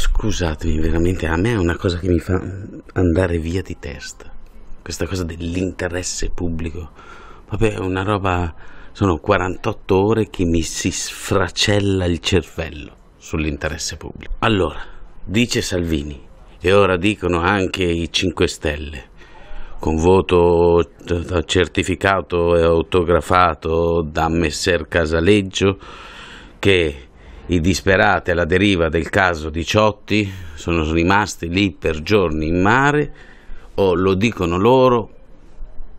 Scusatemi, veramente a me è una cosa che mi fa andare via di testa. Questa cosa dell'interesse pubblico. Vabbè, è una roba. Sono 48 ore che mi si sfracella il cervello sull'interesse pubblico. Allora, dice Salvini, e ora dicono anche i 5 Stelle, con voto eh, certificato e autografato da Messer Casaleggio, che i disperati alla deriva del caso 18 sono rimasti lì per giorni in mare o lo dicono loro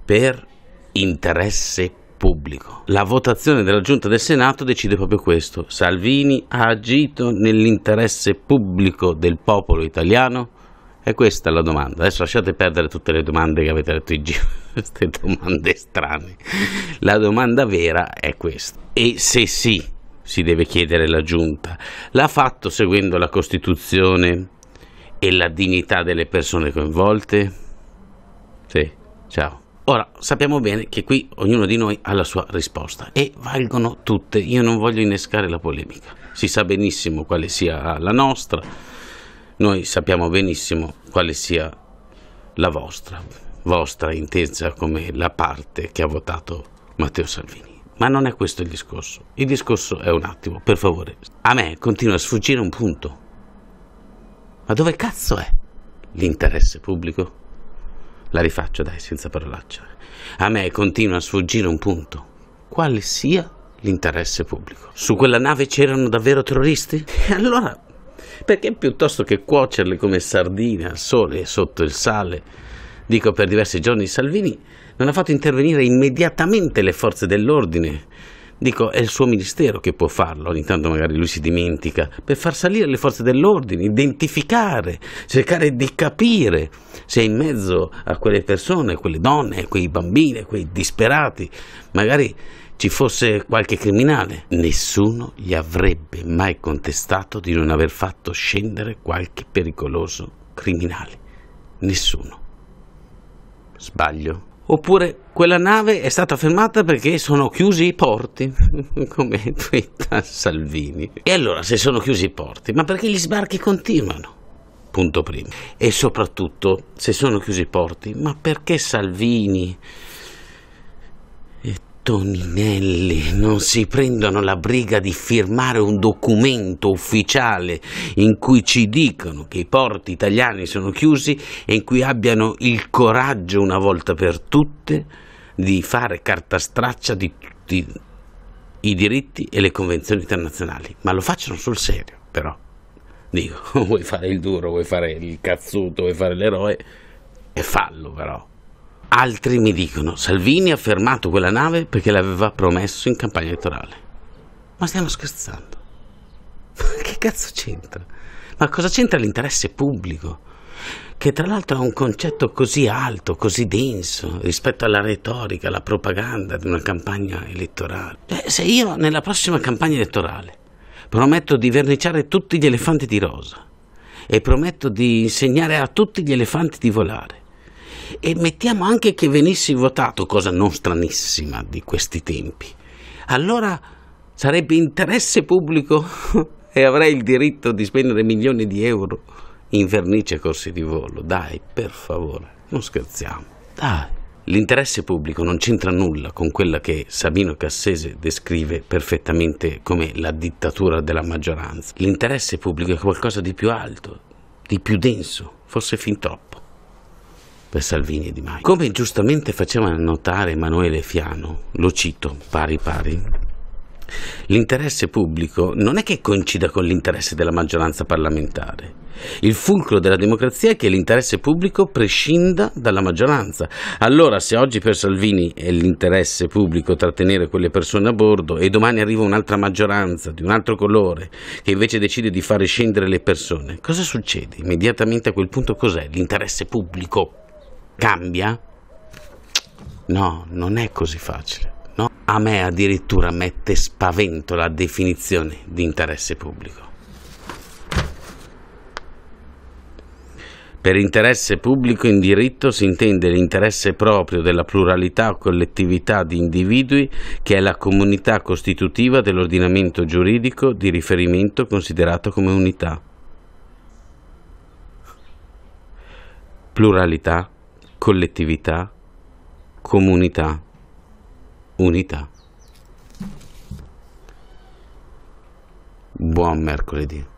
per interesse pubblico. La votazione della giunta del Senato decide proprio questo. Salvini ha agito nell'interesse pubblico del popolo italiano? E questa è la domanda. Adesso lasciate perdere tutte le domande che avete letto in giro, queste domande strane. La domanda vera è questa. E se sì, si deve chiedere la giunta, l'ha fatto seguendo la Costituzione e la dignità delle persone coinvolte? Sì, ciao. Ora, sappiamo bene che qui ognuno di noi ha la sua risposta e valgono tutte, io non voglio innescare la polemica, si sa benissimo quale sia la nostra, noi sappiamo benissimo quale sia la vostra, vostra intesa come la parte che ha votato Matteo Salvini. Ma non è questo il discorso. Il discorso è un attimo, per favore. A me continua a sfuggire un punto. Ma dove cazzo è l'interesse pubblico? La rifaccio, dai, senza parolacce. A me continua a sfuggire un punto. Quale sia l'interesse pubblico? Su quella nave c'erano davvero terroristi? E allora, perché piuttosto che cuocerli come sardine al sole e sotto il sale, dico per diversi giorni, Salvini non ha fatto intervenire immediatamente le forze dell'ordine. Dico, è il suo ministero che può farlo, ogni tanto magari lui si dimentica, per far salire le forze dell'ordine, identificare, cercare di capire se in mezzo a quelle persone, quelle donne, quei bambini, quei disperati, magari ci fosse qualche criminale. Nessuno gli avrebbe mai contestato di non aver fatto scendere qualche pericoloso criminale. Nessuno. Sbaglio. Oppure quella nave è stata fermata perché sono chiusi i porti, come twitta Salvini. E allora se sono chiusi i porti, ma perché gli sbarchi continuano? Punto primo. E soprattutto, se sono chiusi i porti, ma perché Salvini Toninelli non si prendono la briga di firmare un documento ufficiale in cui ci dicono che i porti italiani sono chiusi e in cui abbiano il coraggio una volta per tutte di fare carta straccia di tutti i diritti e le convenzioni internazionali. Ma lo facciano sul serio, però. Dico, vuoi fare il duro, vuoi fare il cazzuto, vuoi fare l'eroe, e fallo però. Altri mi dicono, Salvini ha fermato quella nave perché l'aveva promesso in campagna elettorale. Ma stiamo scherzando? Ma che cazzo c'entra? Ma cosa c'entra l'interesse pubblico? Che tra l'altro ha un concetto così alto, così denso rispetto alla retorica, alla propaganda di una campagna elettorale. Cioè, se io nella prossima campagna elettorale prometto di verniciare tutti gli elefanti di rosa e prometto di insegnare a tutti gli elefanti di volare, e mettiamo anche che venissi votato, cosa non stranissima di questi tempi, allora sarebbe interesse pubblico e avrei il diritto di spendere milioni di euro in vernice e corsi di volo. Dai, per favore, non scherziamo. Dai. L'interesse pubblico non c'entra nulla con quella che Sabino Cassese descrive perfettamente come la dittatura della maggioranza. L'interesse pubblico è qualcosa di più alto, di più denso, forse fin troppo per Salvini e Di Maio. Come giustamente faceva notare Emanuele Fiano, lo cito pari pari, L'interesse pubblico non è che coincida con l'interesse della maggioranza parlamentare. Il fulcro della democrazia è che l'interesse pubblico prescinda dalla maggioranza. Allora, se oggi per Salvini è l'interesse pubblico trattenere quelle persone a bordo e domani arriva un'altra maggioranza di un altro colore che invece decide di fare scendere le persone, cosa succede? Immediatamente a quel punto cos'è l'interesse pubblico? cambia? No, non è così facile. No? A me addirittura mette spavento la definizione di interesse pubblico. Per interesse pubblico in diritto si intende l'interesse proprio della pluralità o collettività di individui che è la comunità costitutiva dell'ordinamento giuridico di riferimento considerato come unità. Pluralità collettività, comunità, unità. Buon mercoledì.